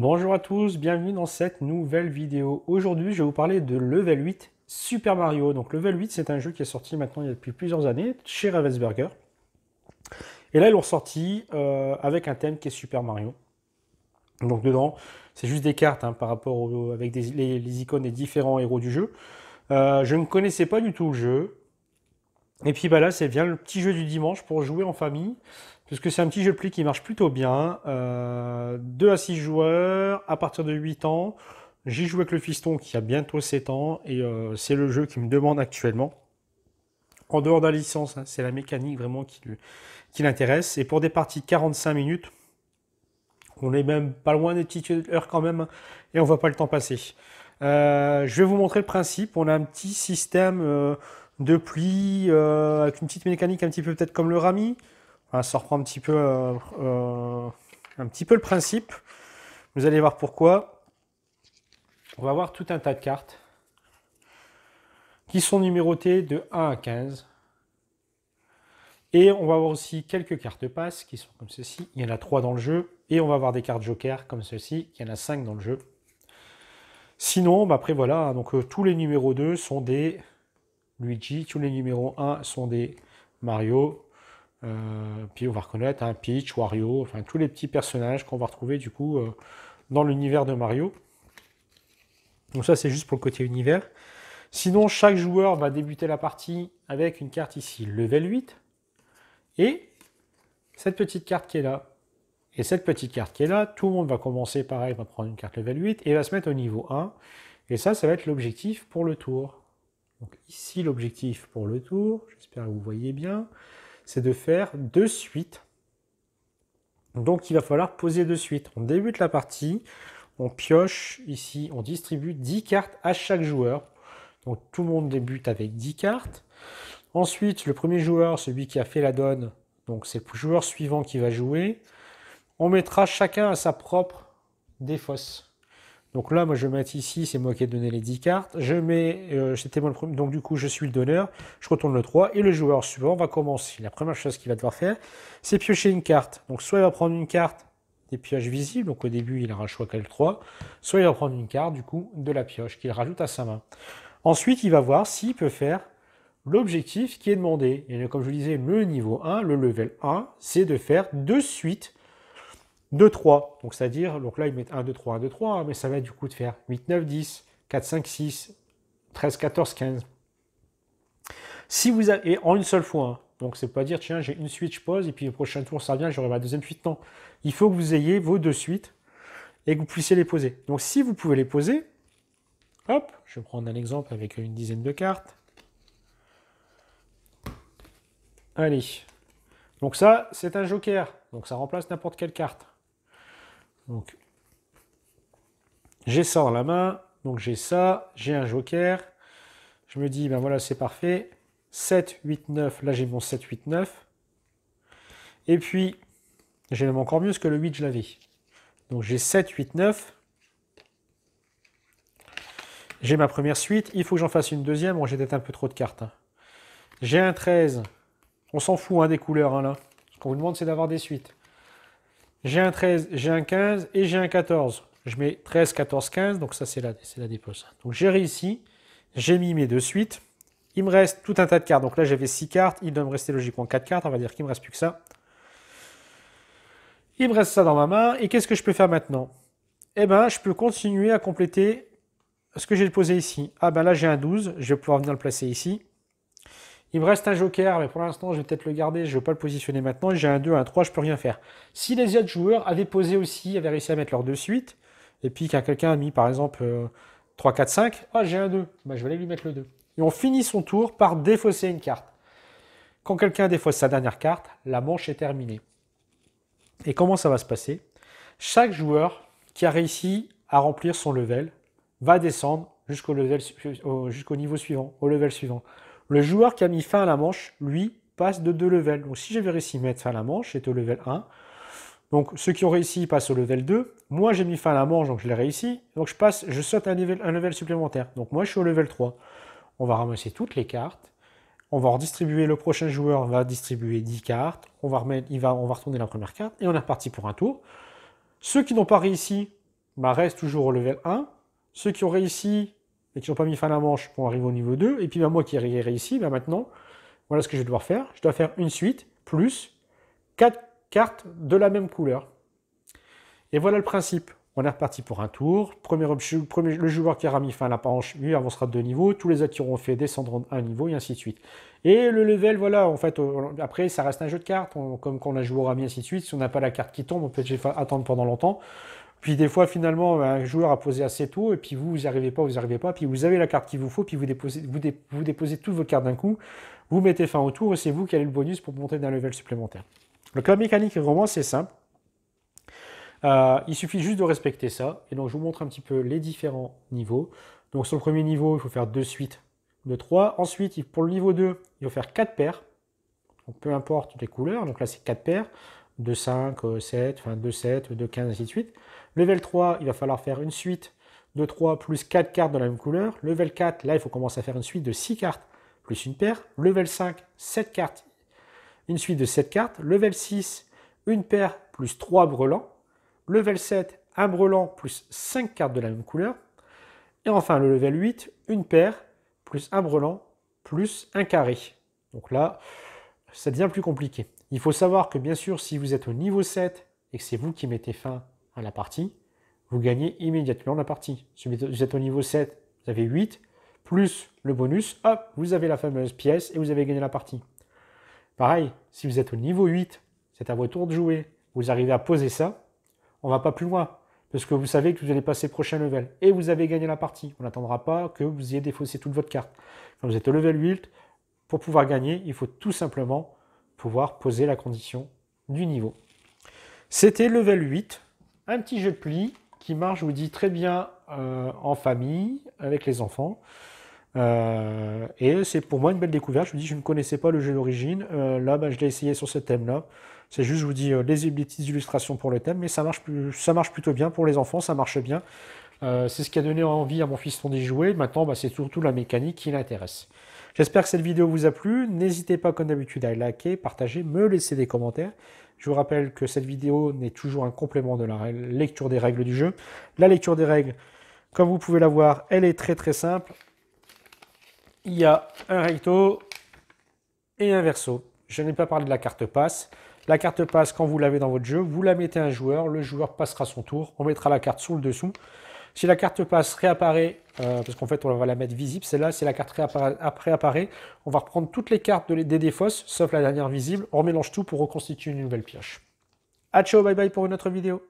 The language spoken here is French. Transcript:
Bonjour à tous, bienvenue dans cette nouvelle vidéo. Aujourd'hui, je vais vous parler de Level 8 Super Mario. Donc Level 8, c'est un jeu qui est sorti maintenant il y a depuis plusieurs années chez Ravensburger. Et là, ils l'ont sorti euh, avec un thème qui est Super Mario. Donc dedans, c'est juste des cartes hein, par rapport avec les, icônes des différents héros du jeu. Euh, je ne connaissais pas du tout le jeu. Et puis bah là, c'est bien le petit jeu du dimanche pour jouer en famille. Parce que c'est un petit jeu de pli qui marche plutôt bien. Euh, 2 à 6 joueurs, à partir de 8 ans. J'y joue avec le fiston qui a bientôt 7 ans, et euh, c'est le jeu qui me demande actuellement. En dehors de la licence, hein, c'est la mécanique vraiment qui, l'intéresse. Et pour des parties 45 minutes, on est même pas loin des petites heures quand même, hein, et on ne voit pas le temps passer. Euh, je vais vous montrer le principe. On a un petit système euh, de pli, avec une petite mécanique un petit peu peut-être comme le rami ça reprend un petit peu, euh, euh, un petit peu le principe. Vous allez voir pourquoi. On va avoir tout un tas de cartes qui sont numérotées de 1 à 15. Et on va avoir aussi quelques cartes passes qui sont comme ceci. Il y en a 3 dans le jeu. Et on va avoir des cartes joker comme ceci. Il y en a 5 dans le jeu. Sinon, bah, après voilà, hein, donc euh, tous les numéros 2 sont des Luigi, tous les numéros 1 sont des Mario, euh, puis on va reconnaître un hein, Peach, Wario, enfin tous les petits personnages qu'on va retrouver du coup euh, dans l'univers de Mario. Donc ça c'est juste pour le côté univers. Sinon chaque joueur va débuter la partie avec une carte ici level 8 et cette petite carte qui est là. Et cette petite carte qui est là, tout le monde va commencer pareil, va prendre une carte level 8 et va se mettre au niveau 1. Et ça, ça va être l'objectif pour le tour. Donc ici l'objectif pour le tour, j'espère que vous voyez bien c'est de faire deux suites. Donc il va falloir poser deux suites. On débute la partie, on pioche ici, on distribue 10 cartes à chaque joueur. Donc tout le monde débute avec 10 cartes. Ensuite, le premier joueur, celui qui a fait la donne, donc c'est le joueur suivant qui va jouer. On mettra chacun à sa propre défausse. Donc là, moi, je mettre ici, c'est moi qui ai donné les 10 cartes. Je mets, euh, c'était moi le premier, donc du coup, je suis le donneur. Je retourne le 3 et le joueur suivant va commencer. La première chose qu'il va devoir faire, c'est piocher une carte. Donc soit il va prendre une carte des pioches visibles, donc au début, il aura le choix qu'elle 3, soit il va prendre une carte, du coup, de la pioche qu'il rajoute à sa main. Ensuite, il va voir s'il peut faire l'objectif qui est demandé. Et comme je vous disais, le niveau 1, le level 1, c'est de faire de suite 2, 3. Donc, c'est-à-dire, donc là, ils mettent 1, 2, 3, 1, 2, 3, mais ça va du coup de faire 8, 9, 10, 4, 5, 6, 13, 14, 15. Si vous avez, et en une seule fois, hein. donc c'est pas dire, tiens, j'ai une suite, je pose, et puis le prochain tour, ça revient, j'aurai ma deuxième suite. Non. Il faut que vous ayez vos deux suites et que vous puissiez les poser. Donc, si vous pouvez les poser, hop, je vais prendre un exemple avec une dizaine de cartes. Allez. Donc ça, c'est un joker. Donc ça remplace n'importe quelle carte. Donc, j'ai ça dans la main, donc j'ai ça, j'ai un joker. Je me dis, ben voilà, c'est parfait. 7, 8, 9, là j'ai mon 7, 8, 9. Et puis, j'ai même encore mieux ce que le 8, je l'avais. Donc j'ai 7, 8, 9. J'ai ma première suite, il faut que j'en fasse une deuxième. Bon, j'ai peut-être un peu trop de cartes. Hein. J'ai un 13. On s'en fout hein, des couleurs hein, là. Ce qu'on vous demande, c'est d'avoir des suites j'ai un 13, j'ai un 15 et j'ai un 14. Je mets 13, 14, 15, donc ça c'est la, la dépose. Donc j'ai réussi, j'ai mis mes deux suites. Il me reste tout un tas de cartes. Donc là j'avais 6 cartes, il doit me rester logiquement 4 cartes, on va dire qu'il me reste plus que ça. Il me reste ça dans ma main, et qu'est-ce que je peux faire maintenant Eh bien je peux continuer à compléter ce que j'ai posé ici. Ah ben là j'ai un 12, je vais pouvoir venir le placer ici. Il me reste un joker, mais pour l'instant, je vais peut-être le garder. Je ne veux pas le positionner maintenant. J'ai un 2, un 3, je ne peux rien faire. Si les autres joueurs avaient posé aussi, avaient réussi à mettre leurs deux suites, et puis qu'un quelqu'un a mis, par exemple, 3, 4, 5, ah, j'ai un 2. Bah, je vais aller lui mettre le 2. Et on finit son tour par défausser une carte. Quand quelqu'un défausse sa dernière carte, la manche est terminée. Et comment ça va se passer Chaque joueur qui a réussi à remplir son level va descendre jusqu'au jusqu'au niveau suivant, au level suivant. Le joueur qui a mis fin à la manche, lui, passe de deux levels. Donc si j'avais réussi à mettre fin à la manche, c'était au level 1. Donc ceux qui ont réussi passent au level 2. Moi j'ai mis fin à la manche, donc je l'ai réussi. Donc je passe, je saute un level, un level supplémentaire. Donc moi je suis au level 3. On va ramasser toutes les cartes. On va redistribuer, le prochain joueur va distribuer 10 cartes. On va, remettre, il va, on va retourner la première carte et on est reparti pour un tour. Ceux qui n'ont pas réussi bah, restent toujours au level 1. Ceux qui ont réussi et qui n'ont pas mis fin à la manche pour arriver au niveau 2. Et puis bah, moi qui ai réussi, bah, maintenant, voilà ce que je vais devoir faire. Je dois faire une suite plus 4 cartes de la même couleur. Et voilà le principe. On est reparti pour un tour. Premier, premier, le joueur qui aura mis fin à la manche, lui avancera de deux niveaux. Tous les autres ont fait descendre un niveau et ainsi de suite. Et le level, voilà, en fait, après, ça reste un jeu de cartes. comme quand on a joué au Rami, ainsi de suite. Si on n'a pas la carte qui tombe, on peut attendre pendant longtemps. Puis des fois, finalement, un joueur a posé assez tôt, et puis vous, vous n'y arrivez pas, vous n'y arrivez pas, puis vous avez la carte qu'il vous faut, puis vous déposez, vous, déposez toutes vos cartes d'un coup, vous mettez fin au tour, et c'est vous qui avez le bonus pour monter d'un level supplémentaire. Donc la mécanique est vraiment c'est simple. Euh, il suffit juste de respecter ça. Et donc je vous montre un petit peu les différents niveaux. Donc sur le premier niveau, il faut faire deux suites de trois. Ensuite, pour le niveau 2, il faut faire quatre paires. Donc peu importe les couleurs. Donc là, c'est quatre paires. 2, 5, 7, enfin 2, 7, 2, 15, ainsi de suite. Level 3, il va falloir faire une suite de 3 plus 4 cartes de la même couleur. Level 4, là, il faut commencer à faire une suite de 6 cartes plus une paire. Level 5, 7 cartes, une suite de 7 cartes. Level 6, une paire plus 3 brelans. Level 7, un brelant plus 5 cartes de la même couleur. Et enfin, le level 8, une paire plus un brelant plus un carré. Donc là, ça devient plus compliqué. Il faut savoir que bien sûr, si vous êtes au niveau 7 et que c'est vous qui mettez fin à hein, la partie, vous gagnez immédiatement la partie. Si vous êtes au niveau 7, vous avez 8, plus le bonus, hop, vous avez la fameuse pièce et vous avez gagné la partie. Pareil, si vous êtes au niveau 8, c'est à votre tour de jouer, vous arrivez à poser ça, on ne va pas plus loin, parce que vous savez que vous allez passer prochain level, et vous avez gagné la partie. On n'attendra pas que vous ayez défaussé toute votre carte. Quand vous êtes au level 8, pour pouvoir gagner, il faut tout simplement pouvoir poser la condition du niveau. C'était level 8, un petit jeu de pli qui marche, je vous dis, très bien euh, en famille, avec les enfants. Euh, et c'est pour moi une belle découverte. Je vous dis, je ne connaissais pas le jeu d'origine. Euh, là, ben, je l'ai essayé sur ce thème-là. C'est juste, je vous dis, les, petites illustrations pour le thème, mais ça marche, ça marche plutôt bien pour les enfants, ça marche bien. c'est ce qui a donné envie à mon fils d'y jouer. Maintenant, ben, c'est surtout la mécanique qui l'intéresse. J'espère que cette vidéo vous a plu. N'hésitez pas, comme d'habitude, à liker, partager, me laisser des commentaires. Je vous rappelle que cette vidéo n'est toujours un complément de la lecture des règles du jeu. La lecture des règles, comme vous pouvez la voir, elle est très très simple. Il y a un recto et un verso. Je n'ai pas parlé de la carte passe. La carte passe, quand vous l'avez dans votre jeu, vous la mettez à un joueur, le joueur passera son tour, on mettra la carte sous le dessous. Si la carte passe réapparaît euh, parce qu'en fait, on va la mettre visible. Celle-là, c'est la carte apparaît on va reprendre toutes les cartes des défausses, sauf la dernière visible. On remélange tout pour reconstituer une nouvelle pioche. A ciao, bye bye pour une autre vidéo.